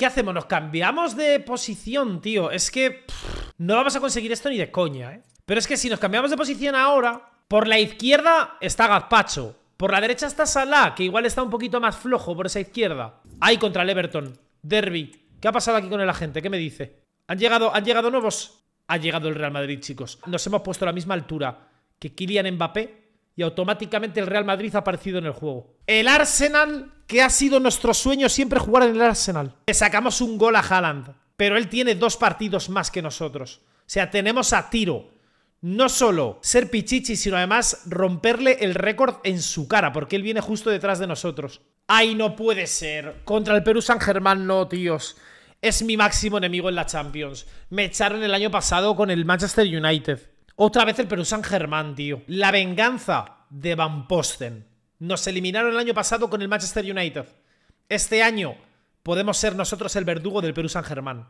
¿Qué hacemos? Nos cambiamos de posición, tío. Es que no vamos a conseguir esto ni de coña, ¿eh? Pero es que si nos cambiamos de posición ahora, por la izquierda está Gazpacho. Por la derecha está Salah, que igual está un poquito más flojo por esa izquierda. Ahí contra el Everton. Derby. ¿Qué ha pasado aquí con el agente? ¿Qué me dice? ¿Han llegado, ¿Han llegado nuevos? Ha llegado el Real Madrid, chicos. Nos hemos puesto a la misma altura que Kylian Mbappé y automáticamente el Real Madrid ha aparecido en el juego. El Arsenal, que ha sido nuestro sueño siempre jugar en el Arsenal. Le sacamos un gol a Haaland, pero él tiene dos partidos más que nosotros. O sea, tenemos a tiro. No solo ser pichichi, sino además romperle el récord en su cara, porque él viene justo detrás de nosotros. ¡Ay, no puede ser! Contra el Perú San Germán, no, tíos es mi máximo enemigo en la Champions. Me echaron el año pasado con el Manchester United. Otra vez el Perú San Germán, tío. La venganza de Van Posten. Nos eliminaron el año pasado con el Manchester United. Este año podemos ser nosotros el verdugo del Perú San Germán.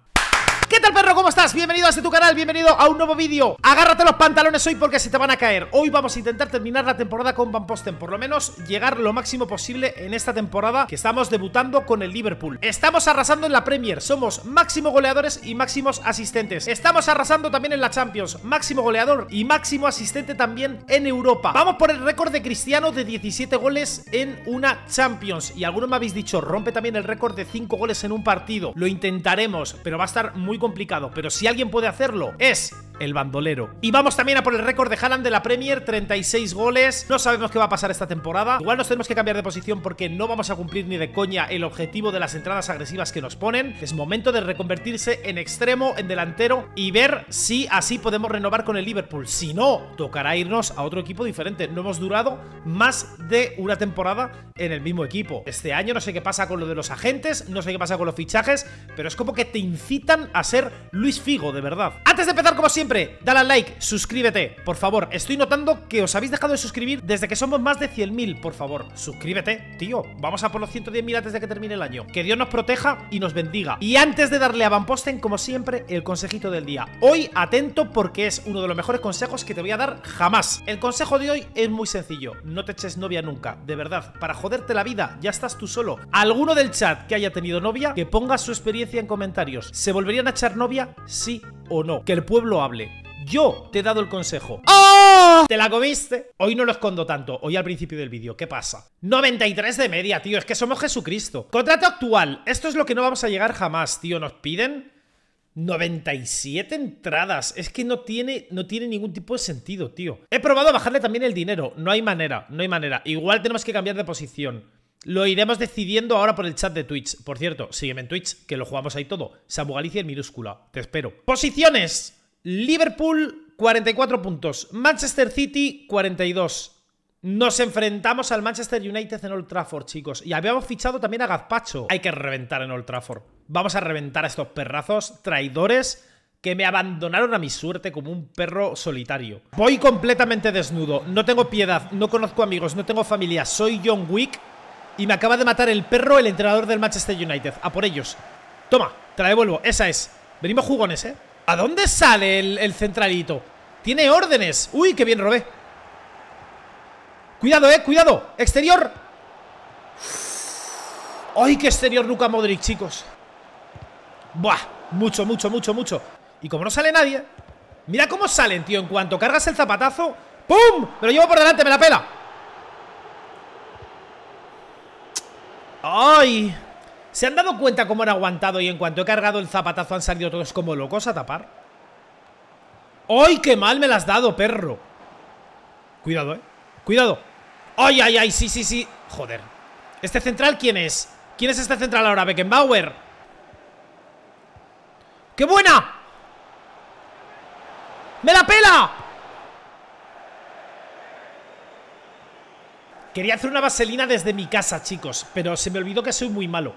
¿Qué tal perro? ¿Cómo estás? Bienvenido a este tu canal, bienvenido a un nuevo vídeo Agárrate los pantalones hoy porque se te van a caer Hoy vamos a intentar terminar la temporada con Van Posten Por lo menos llegar lo máximo posible en esta temporada Que estamos debutando con el Liverpool Estamos arrasando en la Premier Somos máximo goleadores y máximos asistentes Estamos arrasando también en la Champions Máximo goleador y máximo asistente también en Europa Vamos por el récord de Cristiano de 17 goles en una Champions Y algunos me habéis dicho, rompe también el récord de 5 goles en un partido Lo intentaremos, pero va a estar muy complicado, pero si alguien puede hacerlo es el bandolero. Y vamos también a por el récord de Haaland de la Premier, 36 goles. No sabemos qué va a pasar esta temporada. Igual nos tenemos que cambiar de posición porque no vamos a cumplir ni de coña el objetivo de las entradas agresivas que nos ponen. Es momento de reconvertirse en extremo, en delantero y ver si así podemos renovar con el Liverpool. Si no, tocará irnos a otro equipo diferente. No hemos durado más de una temporada en el mismo equipo. Este año no sé qué pasa con lo de los agentes, no sé qué pasa con los fichajes, pero es como que te incitan a ser Luis Figo, de verdad. Antes de empezar, como siempre, siempre, dale al like, suscríbete, por favor. Estoy notando que os habéis dejado de suscribir desde que somos más de 100.000, por favor. Suscríbete, tío. Vamos a por los 110.000 antes de que termine el año. Que Dios nos proteja y nos bendiga. Y antes de darle a Van Posten, como siempre, el consejito del día. Hoy, atento, porque es uno de los mejores consejos que te voy a dar jamás. El consejo de hoy es muy sencillo. No te eches novia nunca, de verdad. Para joderte la vida, ya estás tú solo. Alguno del chat que haya tenido novia, que ponga su experiencia en comentarios. ¿Se volverían a echar novia? Sí o no. Que el pueblo hable. Yo te he dado el consejo. ¡Ah! ¿Te la comiste? Hoy no lo escondo tanto, hoy al principio del vídeo. ¿Qué pasa? 93 de media, tío, es que somos Jesucristo. Contrato actual, esto es lo que no vamos a llegar jamás, tío. Nos piden 97 entradas. Es que no tiene, no tiene ningún tipo de sentido, tío. He probado a bajarle también el dinero. No hay manera, no hay manera. Igual tenemos que cambiar de posición. Lo iremos decidiendo ahora por el chat de Twitch. Por cierto, sígueme en Twitch, que lo jugamos ahí todo. Samu Galicia en minúscula. Te espero. Posiciones. Liverpool 44 puntos, Manchester City 42. Nos enfrentamos al Manchester United en Old Trafford, chicos. Y habíamos fichado también a Gazpacho. Hay que reventar en Old Trafford. Vamos a reventar a estos perrazos traidores que me abandonaron a mi suerte como un perro solitario. Voy completamente desnudo, no tengo piedad, no conozco amigos, no tengo familia, soy John Wick y me acaba de matar el perro el entrenador del Manchester United. A por ellos. Toma, te la devuelvo, esa es. Venimos jugones, ¿eh? ¿A dónde sale el, centralito? Tiene órdenes. Uy, qué bien robé. Cuidado, eh, cuidado. Exterior. ¡Ay, qué exterior Luka Modric, chicos! Buah, mucho, mucho, mucho, mucho. Y como no sale nadie, mira cómo salen, tío. En cuanto cargas el zapatazo, ¡pum! Me lo llevo por delante, me la pela. ¡Ay! ¿Se han dado cuenta cómo han aguantado y en cuanto he cargado el zapatazo han salido todos como locos a tapar? ¡Ay, qué mal me las has dado, perro! Cuidado, eh. Cuidado. ¡Ay, ay, ay! Sí, sí, sí. Joder. ¿Este central quién es? ¿Quién es este central ahora? Beckenbauer. ¡Qué buena! ¡Me la pela! Quería hacer una vaselina desde mi casa, chicos, pero se me olvidó que soy muy malo.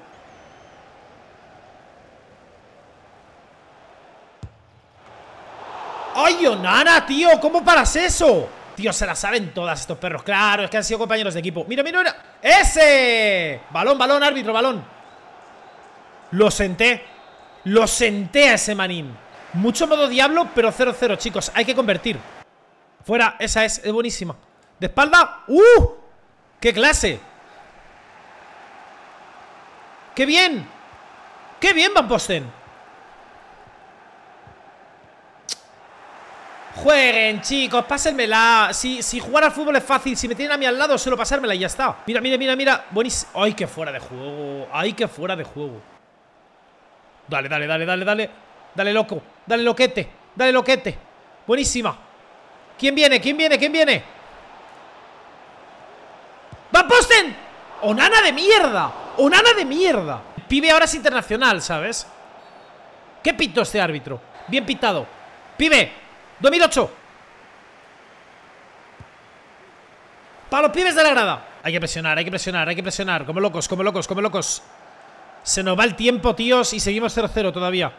¡Ay, nana, tío! ¿Cómo paras eso? Tío, se la saben todas estos perros Claro, es que han sido compañeros de equipo Mira, mira, mira ¡Ese! Balón, balón, árbitro, balón Lo senté Lo senté a ese manín Mucho modo diablo, pero 0-0, chicos Hay que convertir Fuera, esa es, es buenísima De espalda ¡Uh! ¡Qué clase! ¡Qué bien! ¡Qué bien Van Posten! Jueguen, chicos, pásenmela si, si jugar al fútbol es fácil, si me tienen a mí al lado suelo pasármela y ya está Mira, mira, mira, mira Buenísimo Ay, que fuera de juego Ay, que fuera de juego Dale, dale, dale, dale, dale Dale, loco Dale, loquete Dale, loquete Buenísima ¿Quién viene? ¿Quién viene? ¿Quién viene? ¡Van Posten! ¡Onana de mierda! ¡Onana de mierda! pibe ahora es internacional, ¿sabes? ¿Qué pito este árbitro? Bien pitado Pibe, 2008. Para los pibes de la grada. Hay que presionar, hay que presionar, hay que presionar. Como locos, como locos, como locos. Se nos va el tiempo, tíos, y seguimos 0-0 todavía.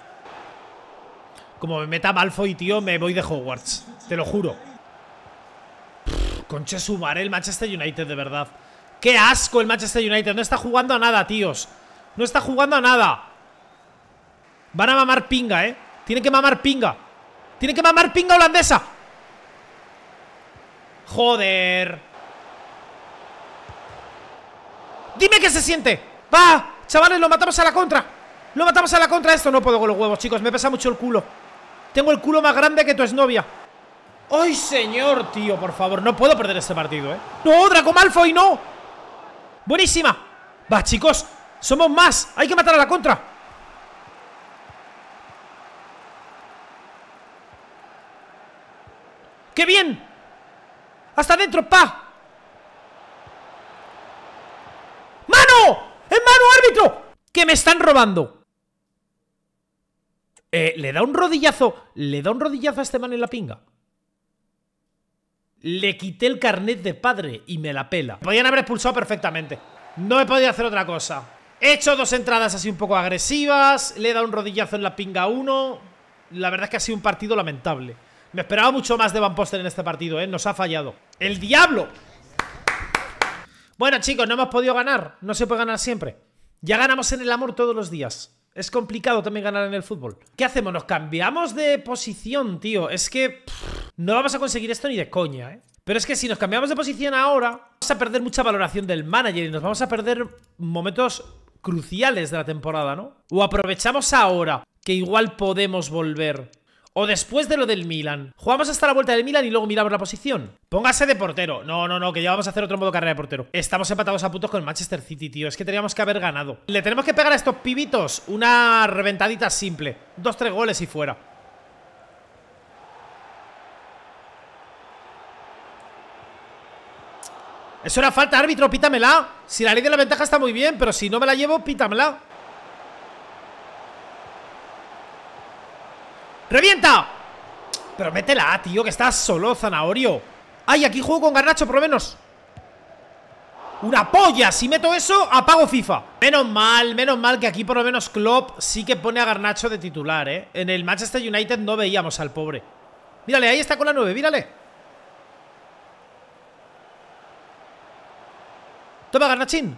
Como me meta Malfoy, tío, me voy de Hogwarts. Te lo juro. conche sumar el Manchester United, de verdad. ¡Qué asco el Manchester United! No está jugando a nada, tíos. No está jugando a nada. Van a mamar pinga, ¿eh? Tienen que mamar pinga. Tiene que mamar pinga holandesa. Joder. Dime qué se siente. Va, chavales, lo matamos a la contra. Lo matamos a la contra. Esto no puedo con los huevos, chicos. Me pesa mucho el culo. Tengo el culo más grande que tu exnovia. ¡Ay, señor, tío! Por favor, no puedo perder este partido, ¿eh? ¡No, Draco Malfoy, no! ¡Buenísima! Va, chicos, somos más. Hay que matar a la contra. ¡Qué bien! ¡Hasta adentro, pa! ¡Mano! ¡En mano, árbitro! ¡Que me están robando! Eh, le da un rodillazo. Le da un rodillazo a este man en la pinga. Le quité el carnet de padre y me la pela. podían haber expulsado perfectamente. No he podido hacer otra cosa. He hecho dos entradas así un poco agresivas. Le he dado un rodillazo en la pinga a uno. La verdad es que ha sido un partido lamentable. Me esperaba mucho más de Van Poster en este partido, ¿eh? Nos ha fallado. ¡El diablo! Bueno, chicos, no hemos podido ganar. No se puede ganar siempre. Ya ganamos en el amor todos los días. Es complicado también ganar en el fútbol. ¿Qué hacemos? Nos cambiamos de posición, tío. Es que no vamos a conseguir esto ni de coña, ¿eh? Pero es que si nos cambiamos de posición ahora, vamos a perder mucha valoración del manager y nos vamos a perder momentos cruciales de la temporada, ¿no? O aprovechamos ahora que igual podemos volver o después de lo del Milan. Jugamos hasta la vuelta del Milan y luego miramos la posición. Póngase de portero. No, no, no, que ya vamos a hacer otro modo carrera de portero. Estamos empatados a puntos con el Manchester City, tío. Es que teníamos que haber ganado. Le tenemos que pegar a estos pibitos una reventadita simple. Dos, tres goles y fuera. Eso era falta, árbitro, pítamela. Si la ley de la ventaja está muy bien, pero si no me la llevo, pítamela. ¡Revienta! Pero métela, tío, que estás solo Zanahorio ¡Ay, aquí juego con Garnacho, por lo menos! ¡Una polla! Si meto eso, apago FIFA Menos mal, menos mal que aquí por lo menos Klopp Sí que pone a Garnacho de titular, ¿eh? En el Manchester United no veíamos al pobre Mírale, ahí está con la 9, mírale Toma, Garnachín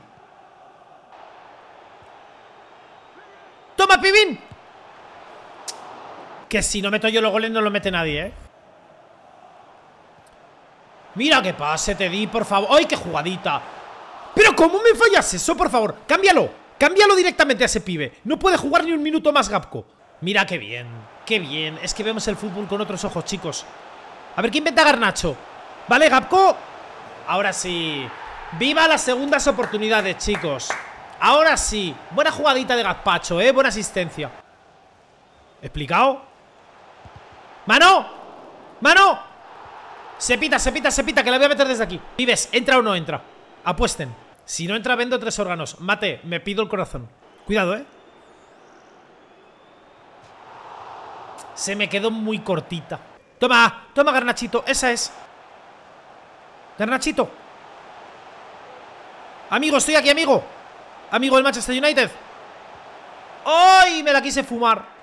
si no meto yo los goles no lo mete nadie, ¿eh? Mira qué pase te di, por favor. ¡Ay, qué jugadita! ¿Pero cómo me fallas eso, por favor? ¡Cámbialo! ¡Cámbialo directamente a ese pibe! No puede jugar ni un minuto más, Gapco. Mira qué bien, qué bien. Es que vemos el fútbol con otros ojos, chicos. A ver, ¿qué inventa Garnacho? ¿Vale, Gapco? Ahora sí. ¡Viva las segundas oportunidades, chicos! Ahora sí. Buena jugadita de Gazpacho, ¿eh? Buena asistencia. ¿Explicado? ¡Mano! ¡Mano! Se pita, se se pita, que la voy a meter desde aquí Vives, ¿entra o no entra? Apuesten Si no entra, vendo tres órganos Mate, me pido el corazón Cuidado, ¿eh? Se me quedó muy cortita Toma, toma, garnachito Esa es Garnachito Amigo, estoy aquí, amigo Amigo del Manchester United ¡Ay! Me la quise fumar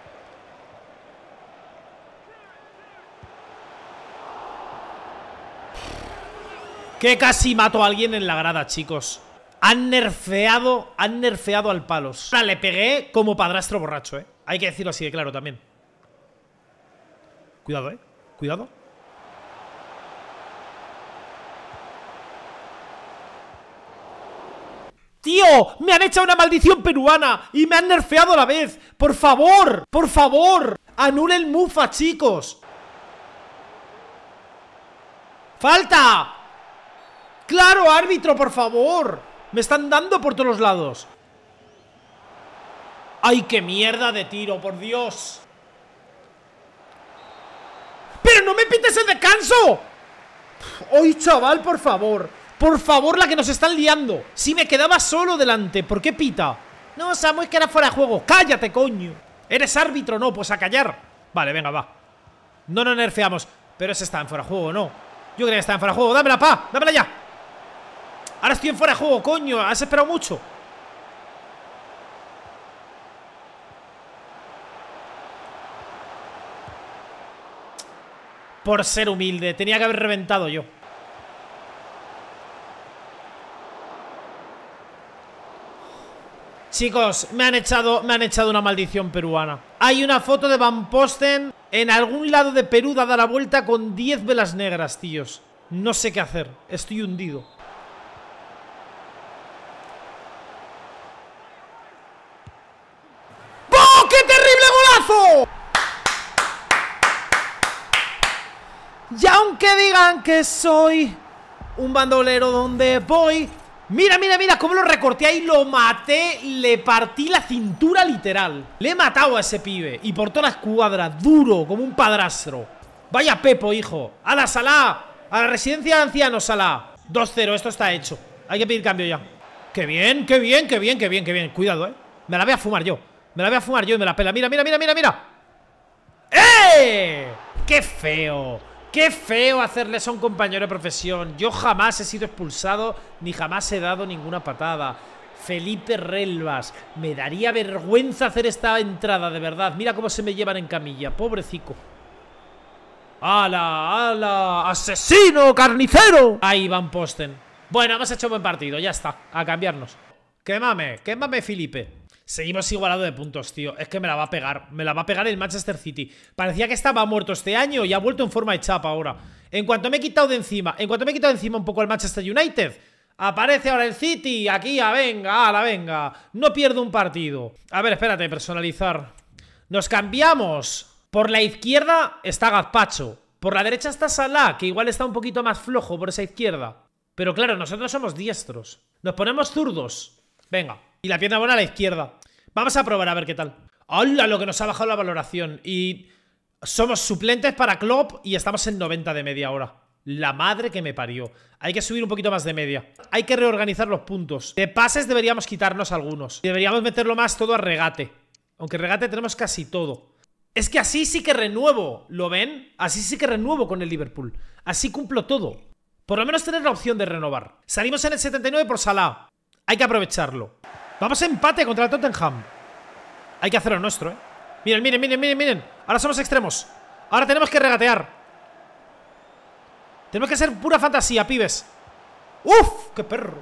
Que casi mató a alguien en la grada, chicos. Han nerfeado, han nerfeado al palos. Ahora le pegué como padrastro borracho, ¿eh? Hay que decirlo así de claro también. Cuidado, ¿eh? Cuidado. ¡Tío! ¡Me han echado una maldición peruana! ¡Y me han nerfeado a la vez! ¡Por favor! ¡Por favor! anulen el Mufa, chicos! ¡Falta! claro, árbitro, por favor. Me están dando por todos lados. ¡Ay, qué mierda de tiro, por Dios! ¡Pero no me pites el descanso! ¡Ay, chaval, por favor! Por favor, la que nos están liando Si me quedaba solo delante, ¿por qué pita? No, Samu, es que era fuera de juego ¡Cállate, coño! ¿Eres árbitro? No, pues a callar Vale, venga, va No nos nerfeamos Pero ese está en fuera de juego, ¿no? Yo creo que está en fuera de juego ¡Dámela, pa! ¡Dámela ya! Ahora estoy en fuera de juego, coño. Has esperado mucho. Por ser humilde. Tenía que haber reventado yo. Chicos, me han echado, me han echado una maldición peruana. Hay una foto de Van Posten en algún lado de Perú Da la vuelta con 10 velas negras, tíos. No sé qué hacer. Estoy hundido. Que digan que soy un bandolero donde voy. Mira, mira, mira cómo lo recorté ahí, lo maté, le partí la cintura literal. Le he matado a ese pibe y por todas la escuadra, duro, como un padrastro. Vaya Pepo, hijo. ¡A la sala! A la residencia de ancianos, sala. 2-0, esto está hecho. Hay que pedir cambio ya. ¡Qué bien, qué bien, qué bien, qué bien, qué bien! Cuidado, eh. Me la voy a fumar yo. Me la voy a fumar yo y me la pela. Mira, mira, mira, mira, mira. ¡Eh! ¡Qué feo! Qué feo hacerles a un compañero de profesión. Yo jamás he sido expulsado ni jamás he dado ninguna patada. Felipe Relvas, me daría vergüenza hacer esta entrada, de verdad. Mira cómo se me llevan en camilla, pobrecico. ¡Hala, hala! ¡Asesino, carnicero! Ahí van Posten. Bueno, hemos hecho un buen partido, ya está. A cambiarnos. Quémame, quémame, Felipe. Seguimos igualados de puntos, tío. Es que me la va a pegar. Me la va a pegar el Manchester City. Parecía que estaba muerto este año y ha vuelto en forma de chapa ahora. En cuanto me he quitado de encima, en cuanto me he quitado de encima un poco el Manchester United, aparece ahora el City. Aquí, a venga, a la venga. No pierdo un partido. A ver, espérate, personalizar. Nos cambiamos. Por la izquierda está Gazpacho. Por la derecha está Salah, que igual está un poquito más flojo por esa izquierda. Pero claro, nosotros somos diestros. Nos ponemos zurdos. Venga, y la pierna buena a la izquierda. Vamos a probar a ver qué tal. ¡Hola! Lo que nos ha bajado la valoración. Y somos suplentes para Klopp y estamos en 90 de media hora. La madre que me parió. Hay que subir un poquito más de media. Hay que reorganizar los puntos. De pases deberíamos quitarnos algunos. Deberíamos meterlo más todo a regate. Aunque regate tenemos casi todo. Es que así sí que renuevo, ¿lo ven? Así sí que renuevo con el Liverpool. Así cumplo todo. Por lo menos tener la opción de renovar. Salimos en el 79 por Salah. Hay que aprovecharlo. Vamos a empate contra el Tottenham. Hay que hacer lo nuestro, ¿eh? Miren, miren, miren, miren, miren. Ahora somos extremos. Ahora tenemos que regatear. Tenemos que ser pura fantasía, pibes. ¡Uf! ¡Qué perro!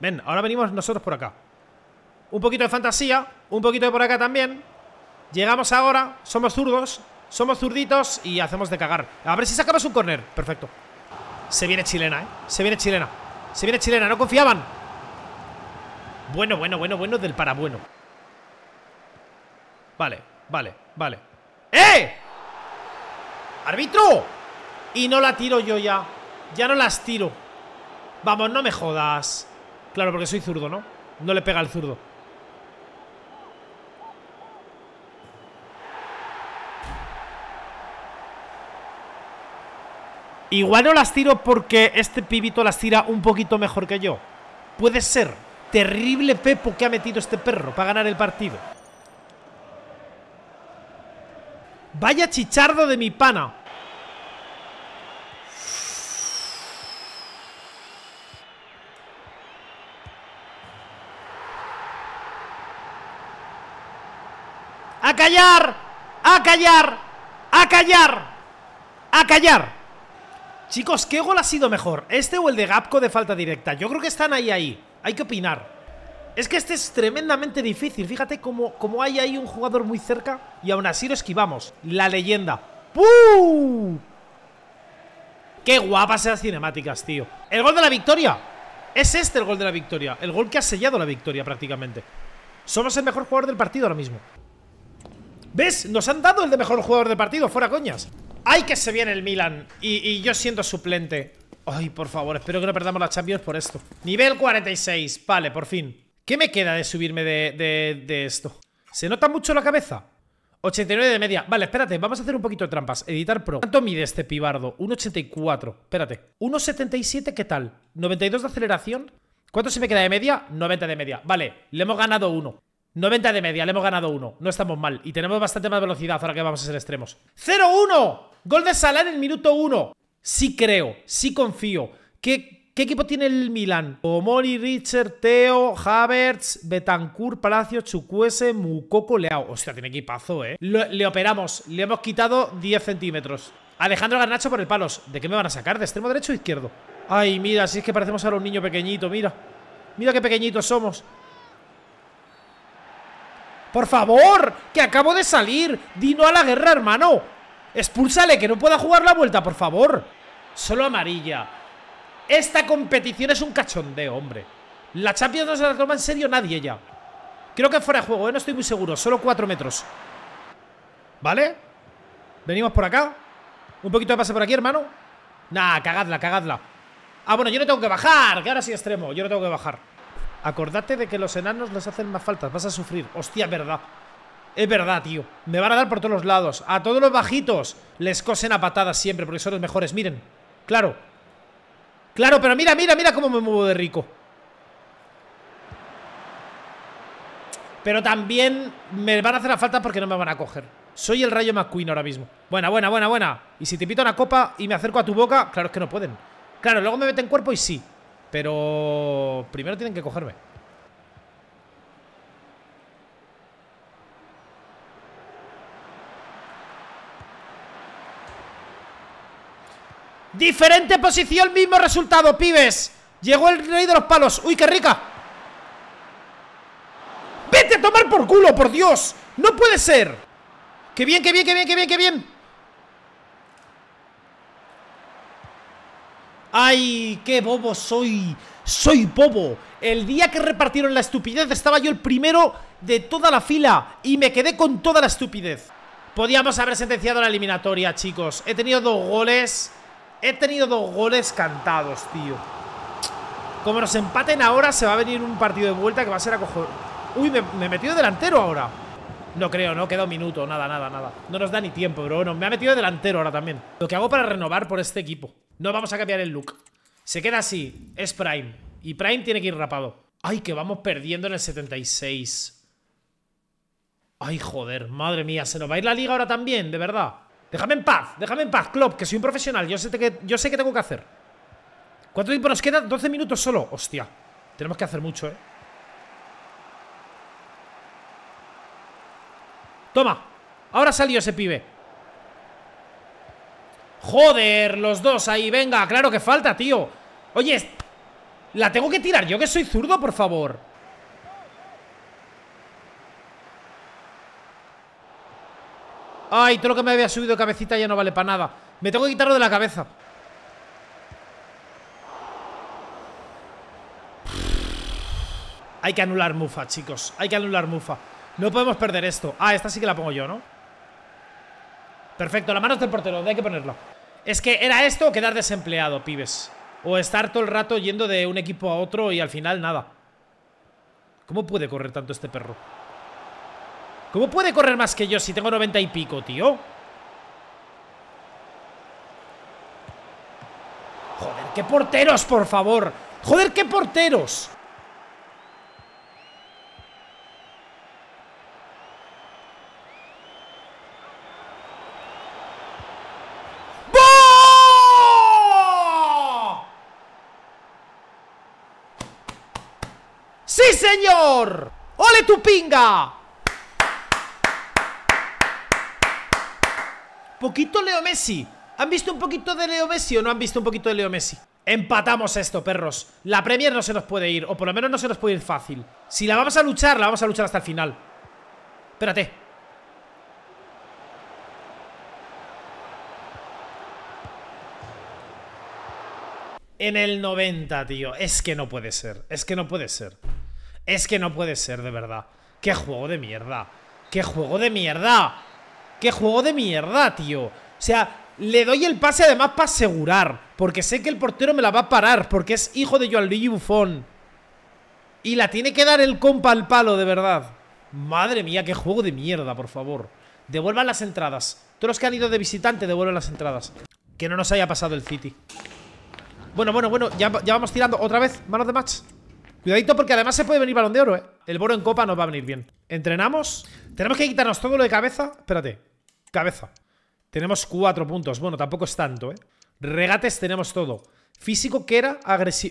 Ven, ahora venimos nosotros por acá. Un poquito de fantasía, un poquito de por acá también. Llegamos ahora, somos zurdos, somos zurditos y hacemos de cagar. A ver si sacamos un corner. Perfecto. Se viene chilena, ¿eh? Se viene chilena. Se viene chilena, no confiaban. Bueno, bueno, bueno, bueno del parabueno. Vale, vale, vale. ¡Eh! ¡Árbitro! Y no la tiro yo ya. Ya no las tiro. Vamos, no me jodas. Claro, porque soy zurdo, ¿no? No le pega al zurdo. Igual no las tiro porque este pibito las tira un poquito mejor que yo. Puede ser terrible pepo que ha metido este perro para ganar el partido. Vaya chichardo de mi pana. ¡A callar! ¡A callar! ¡A callar! ¡A callar! Chicos, ¿qué gol ha sido mejor? ¿Este o el de Gapco de falta directa? Yo creo que están ahí, ahí. Hay que opinar. Es que este es tremendamente difícil. Fíjate cómo, hay ahí un jugador muy cerca y aún así lo esquivamos. La leyenda. ¡Qué guapas esas cinemáticas, tío! ¡El gol de la victoria! Es este el gol de la victoria. El gol que ha sellado la victoria prácticamente. Somos el mejor jugador del partido ahora mismo. ¿Ves? Nos han dado el de mejor jugador del partido. Fuera coñas. ¡Ay, que se viene el Milan! Y, yo siendo suplente. Ay, por favor, espero que no perdamos la Champions por esto Nivel 46, vale, por fin ¿Qué me queda de subirme de, de, esto? ¿Se nota mucho la cabeza? 89 de media. Vale, espérate, vamos a hacer un poquito de trampas. Editar pro. ¿Cuánto mide este pibardo? 1,84. Espérate. 1,77, ¿qué tal? 92 de aceleración. ¿Cuánto se me queda de media? 90 de media. Vale, le hemos ganado uno. 90 de media, le hemos ganado uno. No estamos mal. Y tenemos bastante más velocidad ahora que vamos a ser extremos. ¡0-1! Gol de Salah en el minuto 1 sí creo, sí confío. ¿Qué, equipo tiene el Milan? Omori, Richard, Teo, Havertz, Betancourt, Palacio, Chucuese, Mucoco, Leao. Hostia, tiene equipazo, ¿eh? le operamos, le hemos quitado 10 centímetros. Alejandro Garnacho por el palos. ¿De qué me van a sacar? ¿De extremo derecho o izquierdo? Ay, mira, si es que parecemos ahora un niño pequeñito, mira. Mira qué pequeñitos somos. ¡Por favor! ¡Que acabo de salir! ¡Dino a la guerra, hermano! Expúlsale, que no pueda jugar la vuelta, por favor. Solo amarilla. Esta competición es un cachondeo, hombre. La Champions no se la toma en serio nadie ya. Creo que fuera de juego, ¿eh? no estoy muy seguro. Solo 4 metros. ¿Vale? Venimos por acá. Un poquito de pase por aquí, hermano. Nah, cagadla, cagadla. Ah, bueno, yo no tengo que bajar. Que ahora sí extremo. Yo no tengo que bajar. Acordate de que los enanos les hacen más faltas. Vas a sufrir. Hostia, verdad. Es verdad, tío. Me van a dar por todos los lados. A todos los bajitos les cosen a patadas siempre porque son los mejores. Miren. Claro. Claro, pero mira, mira, mira cómo me muevo de rico. Pero también me van a hacer la falta porque no me van a coger. Soy el Rayo McQueen ahora mismo. Buena, buena, buena, buena. Y si te pito una copa y me acerco a tu boca, claro es que no pueden. Claro, luego me meten cuerpo y sí. Pero primero tienen que cogerme. Diferente posición, mismo resultado, pibes Llegó el rey de los palos Uy, qué rica ¡Vete a tomar por culo, por Dios! ¡No puede ser! ¡Qué bien, qué bien, qué bien, qué bien, qué bien! ¡Ay, qué bobo soy! ¡Soy bobo! El día que repartieron la estupidez estaba yo el primero de toda la fila y me quedé con toda la estupidez. Podíamos haber sentenciado la eliminatoria, chicos. He tenido dos goles He tenido dos goles cantados, tío. Como nos empaten ahora, se va a venir un partido de vuelta que va a ser acojón. Uy, me, he metido delantero ahora. No creo, no, queda un minuto, nada, nada, nada No nos da ni tiempo, bro No, me ha metido delantero ahora también Lo que hago para renovar por este equipo No vamos a cambiar el look Se queda así, es Prime Y Prime tiene que ir rapado Ay, que vamos perdiendo en el 76 Ay, joder, madre mía, ¿se nos va a ir la liga ahora también? De verdad Déjame en paz, déjame en paz, Klopp, que soy un profesional. Yo sé, que, yo sé tengo que hacer. ¿Cuánto tiempo nos queda? 12 minutos solo. Hostia, tenemos que hacer mucho, ¿eh? Toma, ahora salió ese pibe. Joder, los dos ahí, venga, claro que falta, tío. Oye, ¿la tengo que tirar yo que soy zurdo, por favor? Ay, todo lo que me había subido de cabecita ya no vale para nada. Me tengo que quitarlo de la cabeza. Hay que anular Mufa, chicos. Hay que anular Mufa. No podemos perder esto. Ah, esta sí que la pongo yo, ¿no? Perfecto, la mano es del portero, hay que ponerla. Es que era esto o quedar desempleado, pibes. O estar todo el rato yendo de un equipo a otro y al final nada. ¿Cómo puede correr tanto este perro? ¿Cómo puede correr más que yo si tengo noventa y pico, tío? Joder, qué porteros, por favor. Joder, qué porteros. ¡Boo! ¡Sí, señor! ¡Ole tu pinga! poquito Leo Messi. ¿Han visto un poquito de Leo Messi o no han visto un poquito de Leo Messi? Empatamos esto, perros. La Premier no se nos puede ir, o por lo menos no se nos puede ir fácil. Si la vamos a luchar, la vamos a luchar hasta el final. Espérate. En el 90, tío. Es que no puede ser. Es que no puede ser. Es que no puede ser, de verdad. ¡Qué juego de mierda! ¡Qué juego de mierda! ¡Qué juego de mierda, tío! O sea, le doy el pase además para asegurar. Porque sé que el portero me la va a parar. Porque es hijo de Joan Luigi Bufón. Y la tiene que dar el compa al palo, de verdad. Madre mía, qué juego de mierda, por favor. Devuelvan las entradas. Todos los que han ido de visitante, devuelvan las entradas. Que no nos haya pasado el City. Bueno, bueno, bueno. Ya, ya vamos tirando otra vez. Manos de match. Cuidadito porque además se puede venir balón de oro, ¿eh? El boro en copa nos va a venir bien. Entrenamos. Tenemos que quitarnos todo lo de cabeza. Espérate. Cabeza. Tenemos cuatro puntos. Bueno, tampoco es tanto, ¿eh? Regates tenemos todo. Físico que era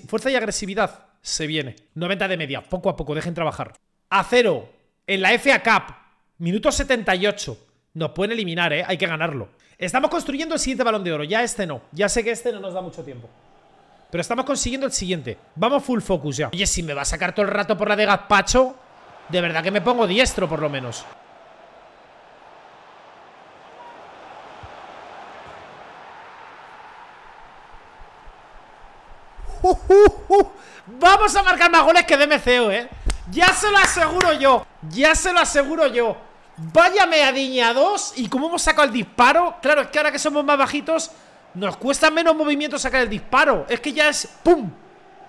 fuerza y agresividad. Se viene. 90 de media. Poco a poco, dejen trabajar. A cero. En la FA Cup. Minuto 78. Nos pueden eliminar, ¿eh? Hay que ganarlo. Estamos construyendo el siguiente balón de oro. Ya este no. Ya sé que este no nos da mucho tiempo. Pero estamos consiguiendo el siguiente. Vamos full focus ya. Oye, si me va a sacar todo el rato por la de gazpacho, de verdad que me pongo diestro por lo menos. Uh, uh. Vamos a marcar más goles que DMCO, ¿eh? Ya se lo aseguro yo. Ya se lo aseguro yo. Váyame a 2 y como hemos sacado el disparo, claro, es que ahora que somos más bajitos, nos cuesta menos movimiento sacar el disparo. Es que ya es ¡pum!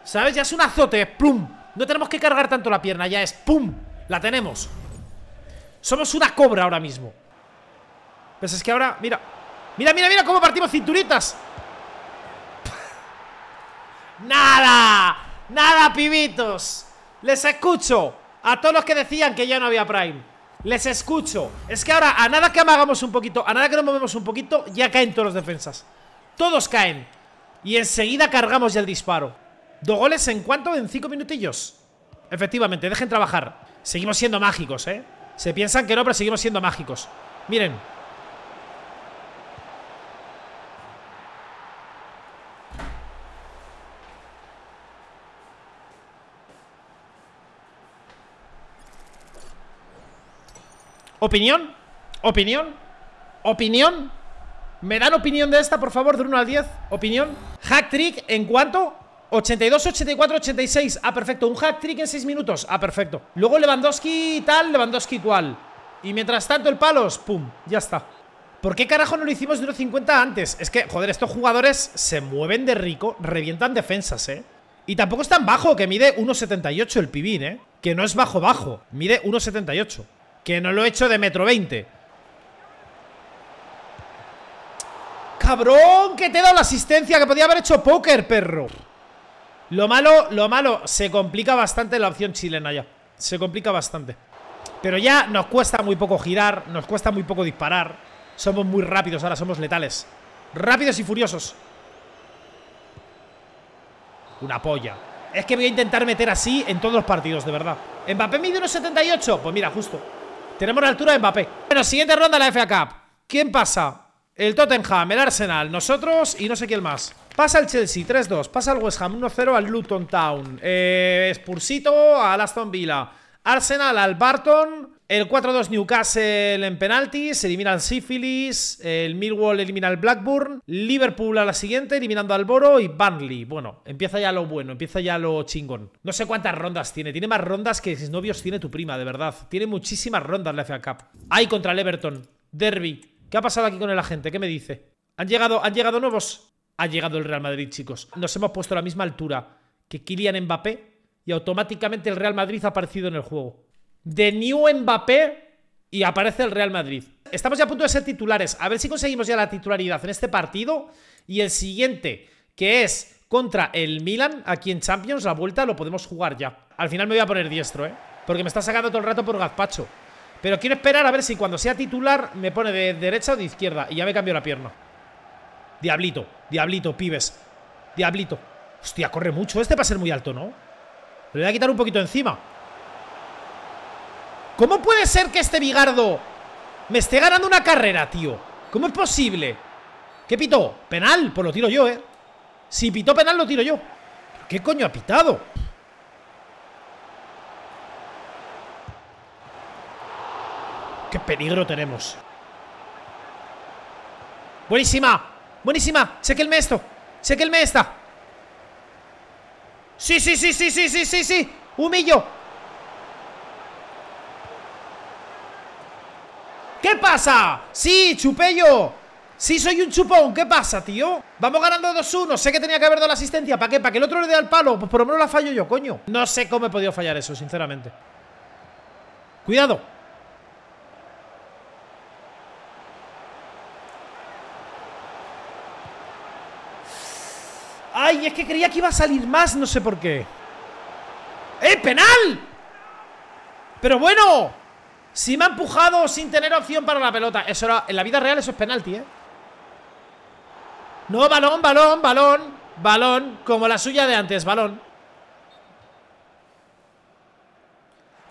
¿Sabes? Ya es un azote, es ¡pum! No tenemos que cargar tanto la pierna, ya es ¡pum! La tenemos. Somos una cobra ahora mismo. Pues es que ahora, mira. Mira, mira, mira cómo partimos cinturitas. Nada, nada, pibitos. Les escucho a todos los que decían que ya no había Prime. Les escucho. Es que ahora, a nada que amagamos un poquito, a nada que nos movemos un poquito, ya caen todos los defensas. Todos caen. Y enseguida cargamos ya el disparo. Dos goles en cuánto? En cinco minutillos. Efectivamente, dejen trabajar. Seguimos siendo mágicos, ¿eh? Se piensan que no, pero seguimos siendo mágicos. Miren, ¿Opinión? ¿Opinión? ¿Opinión? ¿Me dan opinión de esta, por favor, de 1 al 10? ¿Opinión? ¿Hack trick en cuánto? 82, 84, 86 Ah, perfecto, un hack trick en 6 minutos Ah, perfecto Luego Lewandowski tal, Lewandowski cual Y mientras tanto el palos, pum, ya está ¿Por qué carajo no lo hicimos de 1.50 antes? Es que, joder, estos jugadores se mueven de rico Revientan defensas, eh Y tampoco es tan bajo, que mide 1.78 el pibín, eh Que no es bajo bajo Mide 1.78 que no lo he hecho de metro veinte ¡Cabrón! Que te he dado la asistencia Que podía haber hecho póker, perro Lo malo, lo malo Se complica bastante la opción chilena ya Se complica bastante Pero ya nos cuesta muy poco girar Nos cuesta muy poco disparar Somos muy rápidos ahora, somos letales Rápidos y furiosos Una polla es que voy a intentar meter así en todos los partidos, de verdad. ¿Mbappé mide unos 78? Pues mira, justo. Tenemos la altura de Mbappé. Bueno, siguiente ronda la FA Cup. ¿Quién pasa? El Tottenham, el Arsenal, nosotros y no sé quién más. Pasa el Chelsea 3-2, pasa el West Ham 1-0 al Luton Town. Eh, Spursito al Aston Villa. Arsenal al Barton. El 4-2 Newcastle en penaltis, elimina al Sífilis, el Millwall elimina al Blackburn, Liverpool a la siguiente eliminando al Boro y Burnley. Bueno, empieza ya lo bueno, empieza ya lo chingón. No sé cuántas rondas tiene, tiene más rondas que novios tiene tu prima, de verdad. Tiene muchísimas rondas la FA Cup. Ahí contra el Everton, Derby. ¿Qué ha pasado aquí con el agente? ¿Qué me dice? ¿Han llegado, ¿Han llegado nuevos? Ha llegado el Real Madrid, chicos. Nos hemos puesto a la misma altura que Kylian Mbappé y automáticamente el Real Madrid ha aparecido en el juego de New Mbappé y aparece el Real Madrid. Estamos ya a punto de ser titulares. A ver si conseguimos ya la titularidad en este partido. Y el siguiente, que es contra el Milan, aquí en Champions, la vuelta lo podemos jugar ya. Al final me voy a poner diestro, ¿eh? Porque me está sacando todo el rato por gazpacho. Pero quiero esperar a ver si cuando sea titular me pone de derecha o de izquierda. Y ya me cambio la pierna. Diablito, diablito, pibes. Diablito. Hostia, corre mucho. Este va a ser muy alto, ¿no? Le voy a quitar un poquito encima. ¿Cómo puede ser que este bigardo me esté ganando una carrera, tío? ¿Cómo es posible? ¿Qué pitó? ¿Penal? Pues lo tiro yo, ¿eh? Si pitó penal, lo tiro yo. ¿Qué coño ha pitado? ¡Qué peligro tenemos! ¡Buenísima! ¡Buenísima! ¡Sé el esto! ¡Sé que el sí, sí, sí, sí, sí, sí, sí! ¡Humillo! ¿Qué pasa? Sí, Chupello. Sí, soy un chupón. ¿Qué pasa, tío? Vamos ganando 2-1. Sé que tenía que haber dado la asistencia. ¿Para qué? ¿Para que el otro le dé al palo? Pues por lo menos la fallo yo, coño. No sé cómo he podido fallar eso, sinceramente. Cuidado. Ay, es que creía que iba a salir más, no sé por qué. ¡Eh, penal! ¡Pero bueno! Si me ha empujado sin tener opción para la pelota. Eso era, en la vida real eso es penalti, ¿eh? No, balón, balón, balón, balón. Como la suya de antes, balón.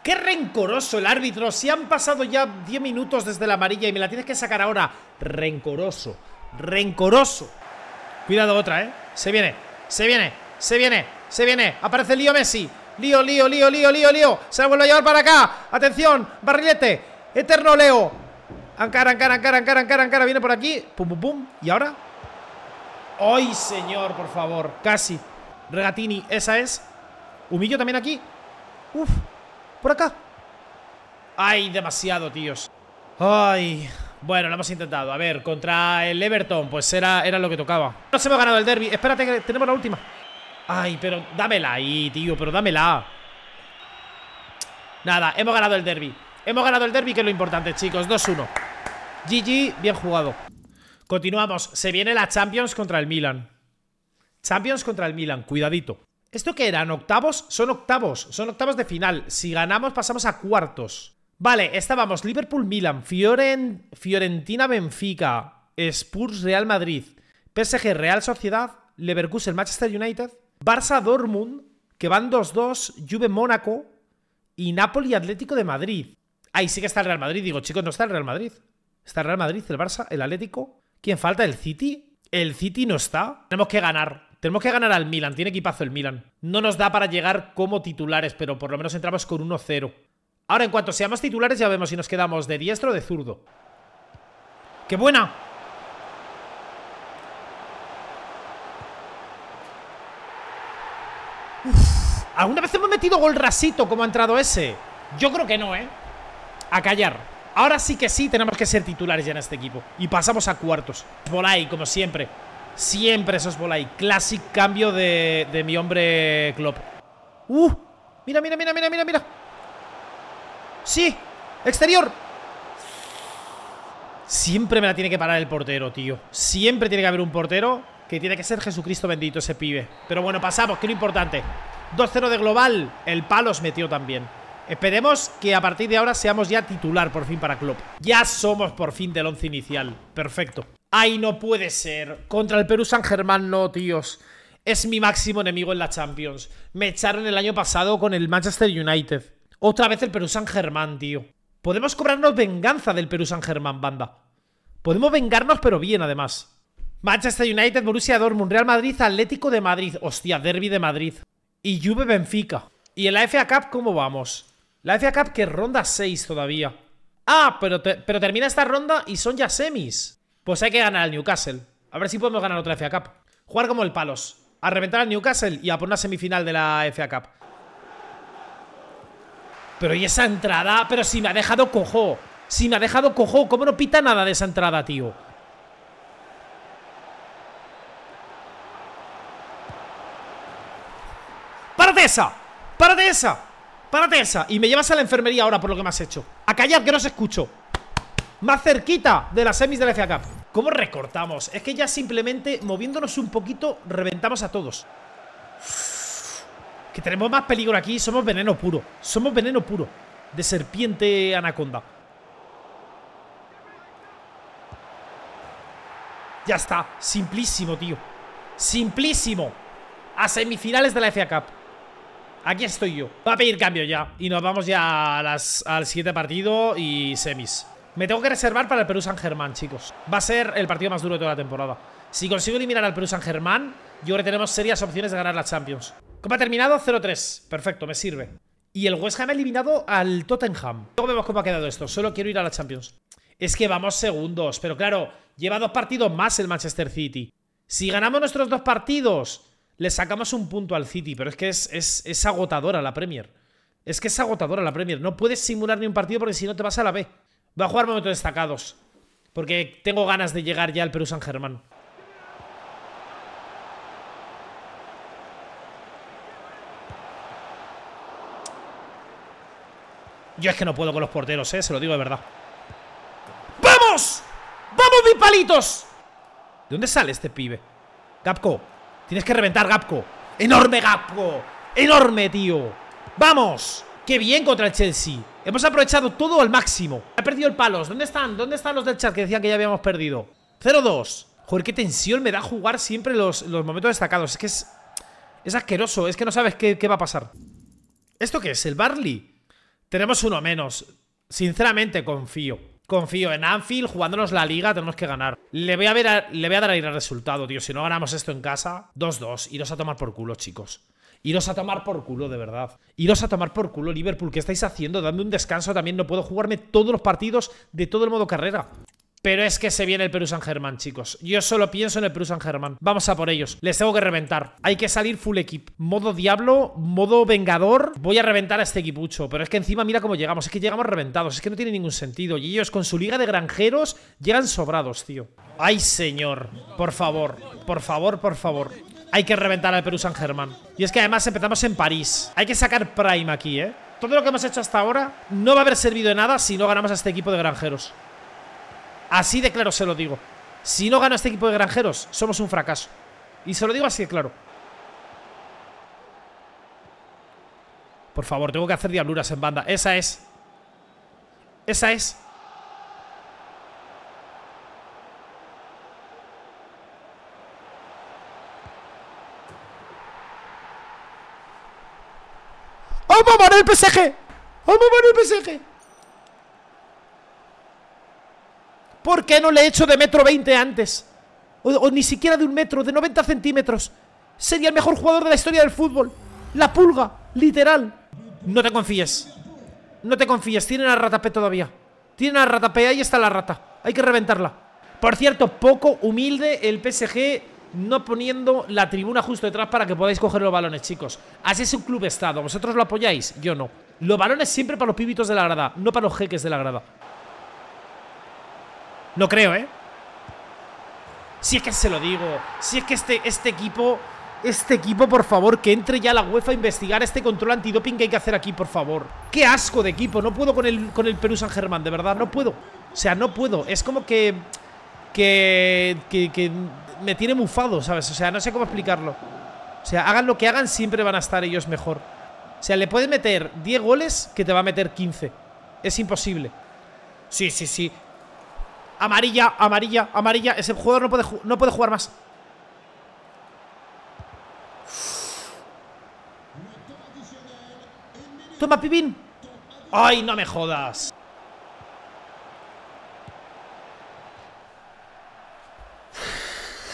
Qué rencoroso el árbitro. Si han pasado ya 10 minutos desde la amarilla y me la tienes que sacar ahora. Rencoroso. Rencoroso. Cuidado otra, ¿eh? Se viene. Se viene. Se viene. Se viene. Aparece el lío Messi. Lío, lío, lío, lío, lío, lío. Se la vuelve a llevar para acá. Atención, barrilete. Eterno Leo. Ancara, Ancara, Ancara, Ancara, Ancara, Ancara. Viene por aquí. Pum, pum, pum. ¿Y ahora? ¡Ay, señor, por favor! Casi. Regatini, esa es. Humillo también aquí. Uf, por acá. Ay, demasiado, tíos. Ay, bueno, lo hemos intentado. A ver, contra el Everton, pues era, era lo que tocaba. No Nos hemos ganado el derby. Espérate, que tenemos la última. Ay, pero dámela ahí, tío, pero dámela. Nada, hemos ganado el derby. Hemos ganado el derby, que es lo importante, chicos. 2-1. GG, bien jugado. Continuamos. Se viene la Champions contra el Milan. Champions contra el Milan, cuidadito. ¿Esto qué eran? ¿Octavos? Son octavos. Son octavos de final. Si ganamos, pasamos a cuartos. Vale, estábamos Liverpool-Milan, Fiorentina-Benfica, Spurs-Real Madrid, PSG-Real Sociedad, Leverkusen-Manchester United, Barça-Dortmund, que van 2-2, Juve-Mónaco y Napoli-Atlético de Madrid. Ahí sí que está el Real Madrid. Digo, chicos, no está el Real Madrid. Está el Real Madrid, el Barça, el Atlético. ¿Quién falta? ¿El City? El City no está. Tenemos que ganar. Tenemos que ganar al Milan. Tiene equipazo el Milan. No nos da para llegar como titulares, pero por lo menos entramos con 1-0. Ahora, en cuanto seamos titulares, ya vemos si nos quedamos de diestro o de zurdo. ¡Qué buena! ¿Alguna vez hemos metido gol rasito como ha entrado ese? Yo creo que no, ¿eh? A callar. Ahora sí que sí tenemos que ser titulares ya en este equipo. Y pasamos a cuartos. Volai, como siempre. Siempre esos volay. Clásico cambio de, mi hombre Klopp. ¡Uh! Mira, mira, mira, mira, mira, mira. ¡Sí! ¡Exterior! Siempre me la tiene que parar el portero, tío. Siempre tiene que haber un portero que tiene que ser Jesucristo bendito ese pibe. Pero bueno, pasamos, que lo importante. 2-0 de global. El palos metió también. Esperemos que a partir de ahora seamos ya titular por fin para Klopp. Ya somos por fin del once inicial. Perfecto. Ay, no puede ser. Contra el Perú San Germán, no, tíos. Es mi máximo enemigo en la Champions. Me echaron el año pasado con el Manchester United. Otra vez el Perú San Germán, tío. Podemos cobrarnos venganza del Perú San Germán, banda. Podemos vengarnos, pero bien, además. Manchester United, Borussia Dortmund, Real Madrid, Atlético de Madrid. Hostia, Derby de Madrid y Juve Benfica. ¿Y en la FA Cup cómo vamos? La FA Cup que ronda 6 todavía. Ah, pero, pero termina esta ronda y son ya semis. Pues hay que ganar al Newcastle. A ver si podemos ganar otra FA Cup. Jugar como el palos. A reventar al Newcastle y a por una semifinal de la FA Cup. Pero y esa entrada, pero si me ha dejado cojo. Si me ha dejado cojo, ¿cómo no pita nada de esa entrada, tío? esa! ¡Párate esa! ¡Párate esa! Y me llevas a la enfermería ahora por lo que me has hecho. A callar, que no os escucho. Más cerquita de las semis de la FA Cup. ¿Cómo recortamos? Es que ya simplemente moviéndonos un poquito reventamos a todos. Que tenemos más peligro aquí. Somos veneno puro. Somos veneno puro. De serpiente anaconda. Ya está. Simplísimo, tío. Simplísimo. A semifinales de la FA Aquí estoy yo. Va a pedir cambio ya. Y nos vamos ya las, al siguiente partido y semis. Me tengo que reservar para el Perú San Germán, chicos. Va a ser el partido más duro de toda la temporada. Si consigo eliminar al Perú San Germán, yo creo que tenemos serias opciones de ganar la Champions. ha terminado 0-3. Perfecto, me sirve. Y el West Ham ha eliminado al Tottenham. Luego vemos cómo ha quedado esto. Solo quiero ir a la Champions. Es que vamos segundos. Pero claro, lleva dos partidos más el Manchester City. Si ganamos nuestros dos partidos le sacamos un punto al City, pero es que es, agotadora la Premier. Es que es agotadora la Premier. No puedes simular ni un partido porque si no te vas a la B. Va a jugar momentos destacados. Porque tengo ganas de llegar ya al Perú San Germán. Yo es que no puedo con los porteros, ¿eh? Se lo digo de verdad. ¡Vamos! ¡Vamos, mis palitos! ¿De dónde sale este pibe? Capco, Tienes que reventar, Gapco. Enorme, Gapco. Enorme, tío. ¡Vamos! ¡Qué bien contra el Chelsea! Hemos aprovechado todo al máximo. Ha perdido el palos. ¿Dónde están? ¿Dónde están los del chat que decían que ya habíamos perdido? 0-2. Joder, qué tensión me da jugar siempre los, los momentos destacados. Es que es... Es asqueroso. Es que no sabes qué, qué va a pasar. ¿Esto qué es? ¿El Barley? Tenemos uno menos. Sinceramente confío. Confío en Anfield, jugándonos la liga, tenemos que ganar. Le voy a, ver le voy a dar el resultado, tío. Si no ganamos esto en casa, 2-2. Iros a tomar por culo, chicos. Iros a tomar por culo, de verdad. Iros a tomar por culo, Liverpool. ¿Qué estáis haciendo? Dando un descanso también. No puedo jugarme todos los partidos de todo el modo carrera. Pero es que se viene el Perú San Germán, chicos. Yo solo pienso en el Perú San Germán. Vamos a por ellos. Les tengo que reventar. Hay que salir full equip. Modo Diablo, modo Vengador. Voy a reventar a este equipucho. Pero es que encima mira cómo llegamos. Es que llegamos reventados. Es que no tiene ningún sentido. Y ellos con su liga de granjeros llegan sobrados, tío. Ay, señor. Por favor. Por favor, por favor. Hay que reventar al Perú San Germán. Y es que además empezamos en París. Hay que sacar Prime aquí, ¿eh? Todo lo que hemos hecho hasta ahora no va a haber servido de nada si no ganamos a este equipo de granjeros. Así de claro se lo digo. Si no gana este equipo de granjeros, somos un fracaso. Y se lo digo así de claro. Por favor, tengo que hacer diabluras en banda. Esa es. Esa es. ¡Vamos a el PSG! ¡Vamos a el PSG! ¿Por qué no le he hecho de metro 20 antes? O, ni siquiera de un metro, de 90 centímetros. Sería el mejor jugador de la historia del fútbol. La pulga, literal. No te confíes. No te confíes. Tienen a Ratapé todavía. Tienen a Ratapé. Ahí está la rata. Hay que reventarla. Por cierto, poco humilde el PSG no poniendo la tribuna justo detrás para que podáis coger los balones, chicos. Así es un club estado. ¿Vosotros lo apoyáis? Yo no. Los balones siempre para los pibitos de la grada, no para los jeques de la grada. No creo, ¿eh? Si es que se lo digo. Si es que este, este equipo... Este equipo, por favor, que entre ya la UEFA a investigar este control antidoping que hay que hacer aquí, por favor. ¡Qué asco de equipo! No puedo con el, con el Perú San Germán, de verdad, no puedo. O sea, no puedo. Es como que... Que, que, que me tiene mufado, ¿sabes? O sea, no sé cómo explicarlo. O sea, hagan lo que hagan, siempre van a estar ellos mejor. O sea, le puedes meter 10 goles que te va a meter 15. Es imposible. Sí, sí, sí. Amarilla, amarilla, amarilla. Ese jugador no puede, no puede jugar más. Toma, Pipín. ¡Ay, no me jodas!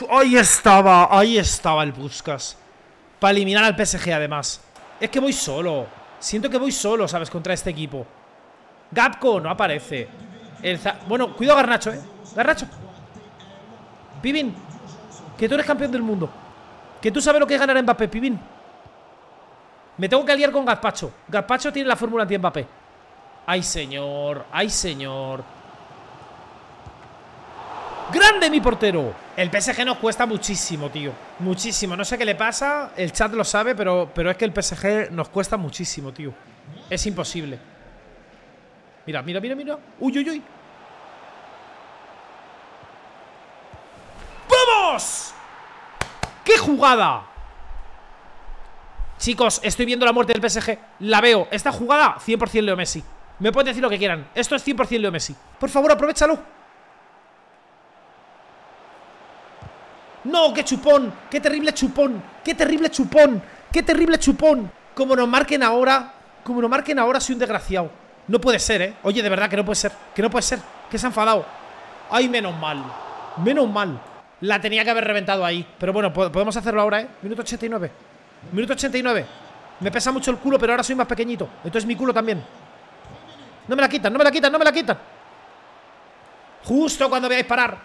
Ahí estaba, ahí estaba el buscas Para eliminar al PSG, además. Es que voy solo. Siento que voy solo, ¿sabes? Contra este equipo. Gapco no aparece bueno, cuidado Garnacho, ¿eh? Garnacho. Pibín. Que tú eres campeón del mundo. Que tú sabes lo que es ganar a Mbappé, Pibín. Me tengo que aliar con Gazpacho. Gazpacho tiene la fórmula anti-Mbappé. ¡Ay, señor! ¡Ay, señor! ¡Grande mi portero! El PSG nos cuesta muchísimo, tío. Muchísimo. No sé qué le pasa. El chat lo sabe, pero, pero es que el PSG nos cuesta muchísimo, tío. Es imposible. Mira, mira, mira, mira. ¡Uy, uy, uy! jugada! Chicos, estoy viendo la muerte del PSG. La veo. Esta jugada, 100% Leo Messi. Me pueden decir lo que quieran. Esto es 100% Leo Messi. Por favor, aprovechalo. No, qué chupón. Qué terrible chupón. Qué terrible chupón. Qué terrible chupón. Como nos marquen ahora. Como nos marquen ahora, soy un desgraciado. No puede ser, ¿eh? Oye, de verdad que no puede ser. Que no puede ser. Que se ha enfadado. Ay, menos mal. Menos mal. La tenía que haber reventado ahí. Pero bueno, podemos hacerlo ahora, ¿eh? Minuto 89. Minuto 89. Me pesa mucho el culo, pero ahora soy más pequeñito. Entonces mi culo también. No me la quitan, no me la quitan, no me la quitan. Justo cuando voy a disparar.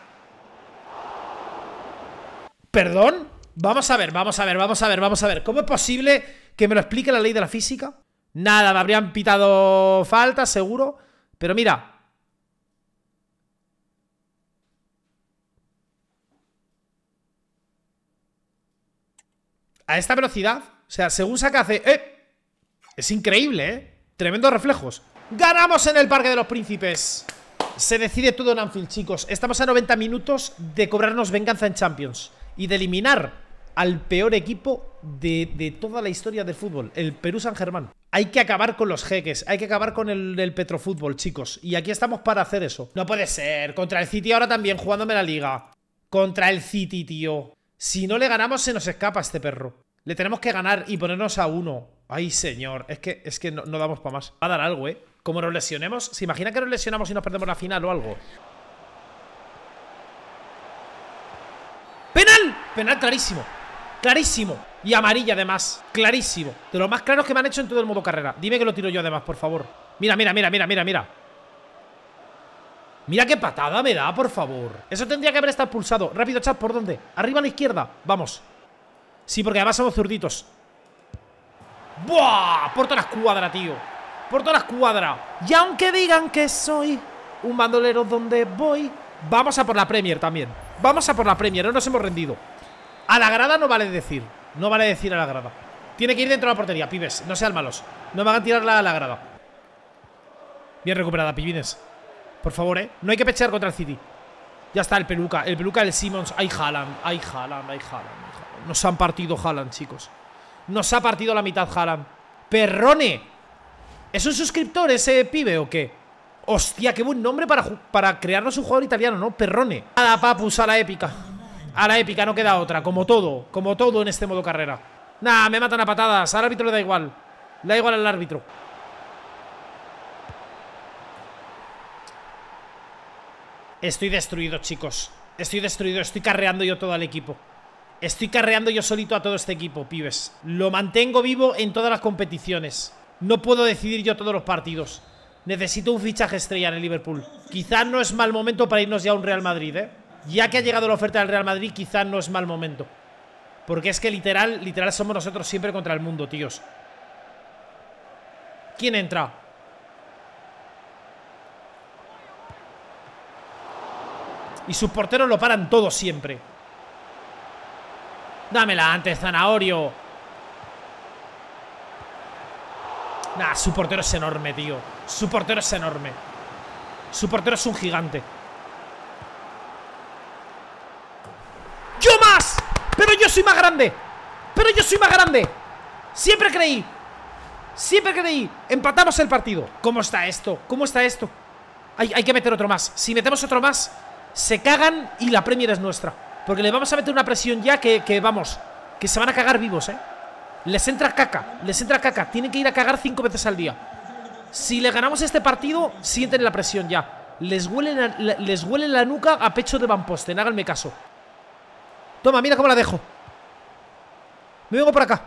¿Perdón? Vamos a ver, vamos a ver, vamos a ver, vamos a ver. ¿Cómo es posible que me lo explique la ley de la física? Nada, me habrían pitado falta, seguro. Pero mira, a esta velocidad, o sea, según saca hace... ¡Eh! Es increíble, ¿eh? Tremendos reflejos. ¡Ganamos en el Parque de los Príncipes! Se decide todo en Anfield, chicos. Estamos a 90 minutos de cobrarnos venganza en Champions y de eliminar al peor equipo de, toda la historia del fútbol, el Perú San Germán. Hay que acabar con los jeques, hay que acabar con el, el petrofútbol, chicos. Y aquí estamos para hacer eso. No puede ser. Contra el City ahora también, jugándome la liga. Contra el City, tío. Si no le ganamos, se nos escapa este perro. Le tenemos que ganar y ponernos a uno. Ay, señor. Es que, es que no, damos para más. Va a dar algo, ¿eh? Como nos lesionemos... ¿Se imagina que nos lesionamos y nos perdemos la final o algo? ¡Penal! Penal clarísimo. Clarísimo. Y amarilla, además. Clarísimo. De lo más claros que me han hecho en todo el modo carrera. Dime que lo tiro yo, además, por favor. Mira, mira, mira, mira, mira, mira. Mira qué patada me da, por favor. Eso tendría que haber estado pulsado. Rápido, chat, ¿por dónde? Arriba a la izquierda. Vamos. Sí, porque además somos zurditos. ¡Buah! Por todas la cuadras, tío. Por todas la cuadras Y aunque digan que soy un bandolero donde voy, vamos a por la Premier también. Vamos a por la Premier, no nos hemos rendido. A la grada no vale decir. No vale decir a la grada. Tiene que ir dentro de la portería, pibes. No sean malos. No me hagan tirarla a la grada. Bien recuperada, pibines. Por favor, ¿eh? No hay que pechear contra el City. Ya está el peluca. El peluca del Simmons. Ay, Haaland. Ay, Haaland. Ay, Haaland. Nos han partido Haaland, chicos. Nos ha partido la mitad Haaland. ¡Perrone! ¿Es un suscriptor ese pibe o qué? Hostia, qué buen nombre para, para crearnos un jugador italiano, ¿no? Perrone. A la papus, a la épica. A la épica, no queda otra. Como todo. Como todo en este modo carrera. Nah, me matan a patadas. Al árbitro le da igual. Le da igual al árbitro. Estoy destruido, chicos Estoy destruido, estoy carreando yo todo al equipo Estoy carreando yo solito a todo este equipo, pibes Lo mantengo vivo en todas las competiciones No puedo decidir yo todos los partidos Necesito un fichaje estrella en el Liverpool Quizás no es mal momento para irnos ya a un Real Madrid, ¿eh? Ya que ha llegado la oferta del Real Madrid, quizás no es mal momento Porque es que literal, literal somos nosotros siempre contra el mundo, tíos ¿Quién entra? Y sus porteros lo paran todo siempre. Dámela antes, Zanahorio. Nah, su portero es enorme, tío. Su portero es enorme. Su portero es un gigante. ¡Yo más! ¡Pero yo soy más grande! ¡Pero yo soy más grande! Siempre creí. Siempre creí. Empatamos el partido. ¿Cómo está esto? ¿Cómo está esto? Hay, hay que meter otro más. Si metemos otro más, se cagan y la premia es nuestra. Porque le vamos a meter una presión ya que, vamos, que se van a cagar vivos, ¿eh? Les entra caca, les entra caca. Tienen que ir a cagar cinco veces al día. Si le ganamos este partido, sienten la presión ya. Les huele la, les la nuca a pecho de Van Posten, háganme caso. Toma, mira cómo la dejo. Me vengo por acá.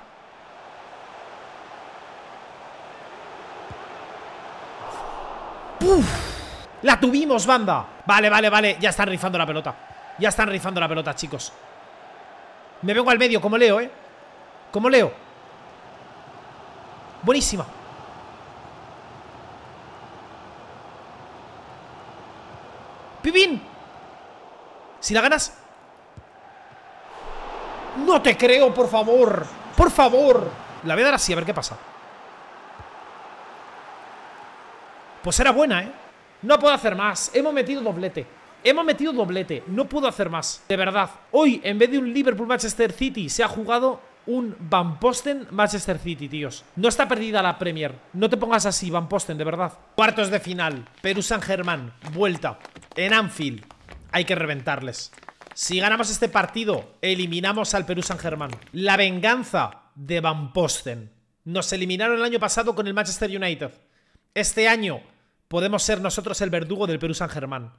¡Puf! La tuvimos, banda Vale, vale, vale, ya están rifando la pelota Ya están rifando la pelota, chicos Me vengo al medio, como leo, eh Como leo Buenísima Pibín Si la ganas No te creo, por favor Por favor La voy a dar así, a ver qué pasa Pues era buena, eh no puedo hacer más. Hemos metido doblete. Hemos metido doblete. No puedo hacer más. De verdad. Hoy, en vez de un Liverpool-Manchester City, se ha jugado un Van Posten Manchester City, tíos. No está perdida la Premier. No te pongas así, Van Posten, de verdad. Cuartos de final. Perú-San Germán. Vuelta. En Anfield. Hay que reventarles. Si ganamos este partido, eliminamos al Perú-San Germán. La venganza de Van Posten. Nos eliminaron el año pasado con el Manchester United. Este año podemos ser nosotros el verdugo del Perú San Germán.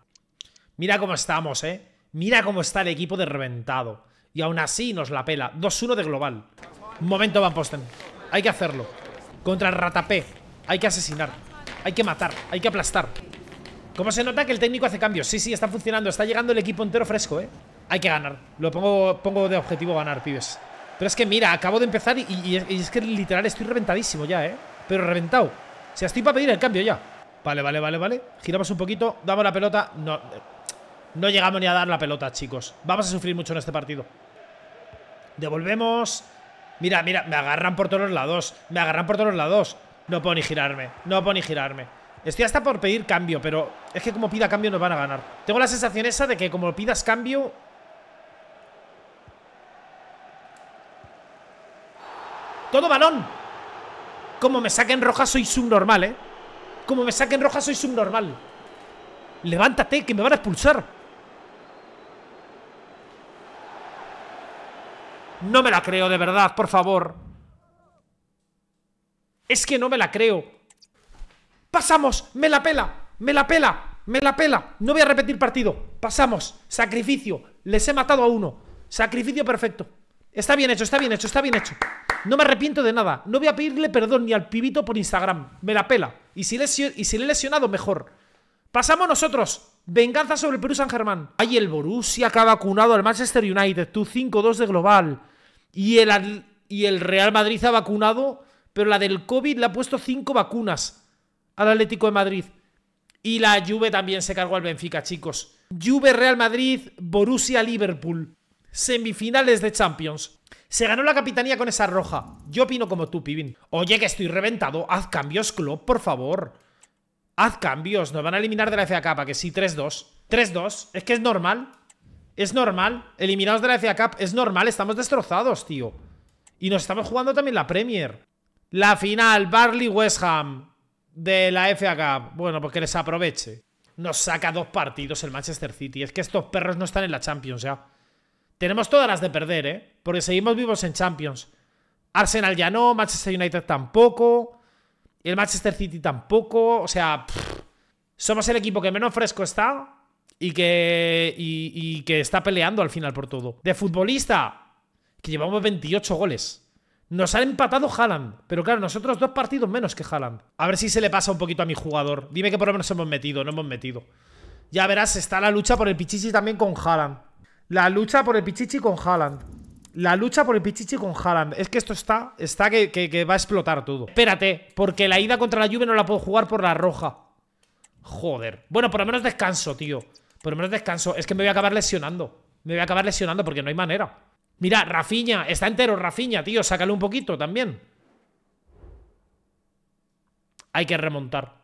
Mira cómo estamos, ¿eh? Mira cómo está el equipo de reventado. Y aún así nos la pela. 2-1 de global. Un Momento Van Posten. Hay que hacerlo. Contra el Ratapé. Hay que asesinar. Hay que matar. Hay que aplastar. ¿Cómo se nota que el técnico hace cambios? Sí, sí, está funcionando. Está llegando el equipo entero fresco, ¿eh? Hay que ganar. Lo pongo, pongo de objetivo ganar, pibes. Pero es que mira, acabo de empezar y, y es que literal estoy reventadísimo ya, ¿eh? Pero reventado. O sea, estoy para pedir el cambio ya. Vale, vale, vale, vale. Giramos un poquito, damos la pelota. No, no llegamos ni a dar la pelota, chicos. Vamos a sufrir mucho en este partido. Devolvemos. Mira, mira, me agarran por todos los lados. Me agarran por todos los lados. No puedo ni girarme. No puedo ni girarme. Estoy hasta por pedir cambio, pero es que como pida cambio nos van a ganar. Tengo la sensación esa de que como pidas cambio... ¡Todo balón! Como me saquen roja soy subnormal, ¿eh? Como me saquen roja, soy subnormal. Levántate, que me van a expulsar. No me la creo, de verdad, por favor. Es que no me la creo. Pasamos, me la pela, me la pela, me la pela. No voy a repetir partido. Pasamos, sacrificio. Les he matado a uno. Sacrificio perfecto. Está bien hecho, está bien hecho, está bien hecho. No me arrepiento de nada. No voy a pedirle perdón ni al pibito por Instagram. Me la pela. Y si, y si le he lesionado, mejor. Pasamos nosotros. Venganza sobre el Perú San Germán. Hay el Borussia que ha vacunado al Manchester United. Tú 5-2 de global. Y el, y el Real Madrid ha vacunado, pero la del COVID le ha puesto 5 vacunas al Atlético de Madrid. Y la Juve también se cargó al Benfica, chicos. Juve Real Madrid, Borussia Liverpool semifinales de Champions. Se ganó la capitanía con esa roja. Yo opino como tú, Pibin. Oye, que estoy reventado. Haz cambios, Klopp, por favor. Haz cambios. Nos van a eliminar de la FA Cup, que sí, 3-2. 3-2. Es que es normal. Es normal. Eliminados de la FA Cup. Es normal. Estamos destrozados, tío. Y nos estamos jugando también la Premier. La final, Barley-West Ham de la FA Cup. Bueno, pues que les aproveche. Nos saca dos partidos el Manchester City. Es que estos perros no están en la Champions ya. Tenemos todas las de perder, ¿eh? Porque seguimos vivos en Champions. Arsenal ya no, Manchester United tampoco, el Manchester City tampoco, o sea, somos el equipo que menos fresco está y que, y, que está peleando al final por todo. De futbolista, que llevamos 28 goles. Nos ha empatado Haaland, pero claro, nosotros dos partidos menos que Haaland. A ver si se le pasa un poquito a mi jugador. Dime que por lo menos hemos metido, no hemos metido. Ya verás, está la lucha por el Pichichi también con Haaland. La lucha por el Pichichi con Haaland. La lucha por el Pichichi con Haaland. Es que esto está, está que, va a explotar todo. Espérate, porque la ida contra la lluvia no la puedo jugar por la roja. Joder. Bueno, por lo menos descanso, tío. Por lo menos descanso. Es que me voy a acabar lesionando. Me voy a acabar lesionando porque no hay manera. Mira, Rafiña. Está entero Rafiña, tío. Sácale un poquito también. Hay que remontar.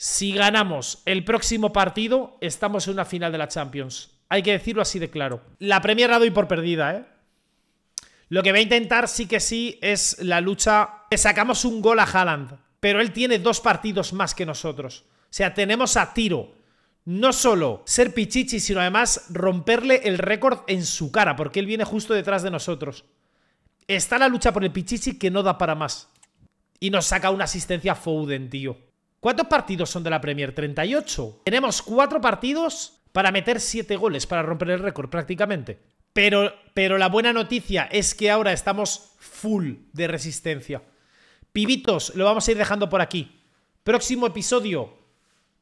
Si ganamos el próximo partido, estamos en una final de la Champions. Hay que decirlo así de claro. La Premier la doy por perdida, ¿eh? Lo que va a intentar sí que sí es la lucha. sacamos un gol a Haaland, pero él tiene dos partidos más que nosotros. O sea, tenemos a tiro. No solo ser pichichi, sino además romperle el récord en su cara, porque él viene justo detrás de nosotros. Está la lucha por el pichichi que no da para más. Y nos saca una asistencia Foden, tío. ¿Cuántos partidos son de la Premier? 38. Tenemos cuatro partidos para meter siete goles, para romper el récord prácticamente. Pero, pero la buena noticia es que ahora estamos full de resistencia. Pibitos, lo vamos a ir dejando por aquí. Próximo episodio,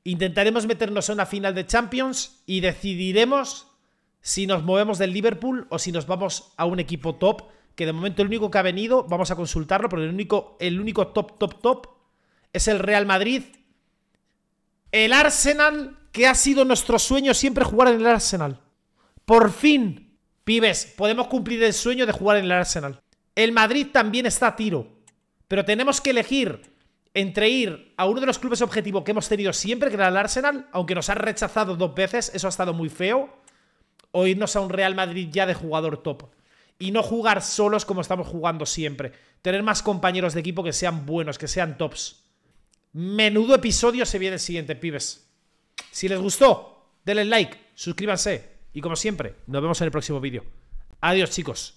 intentaremos meternos en una final de Champions y decidiremos si nos movemos del Liverpool o si nos vamos a un equipo top, que de momento el único que ha venido, vamos a consultarlo, porque el único, el único top, top, top es el Real Madrid. El Arsenal, que ha sido nuestro sueño siempre jugar en el Arsenal. Por fin, pibes, podemos cumplir el sueño de jugar en el Arsenal. El Madrid también está a tiro. Pero tenemos que elegir entre ir a uno de los clubes objetivo que hemos tenido siempre, que era el Arsenal, aunque nos ha rechazado dos veces, eso ha estado muy feo, o irnos a un Real Madrid ya de jugador top. Y no jugar solos como estamos jugando siempre. Tener más compañeros de equipo que sean buenos, que sean tops. Menudo episodio se viene el siguiente, pibes. Si les gustó, denle like, suscríbanse. Y como siempre, nos vemos en el próximo vídeo. Adiós, chicos.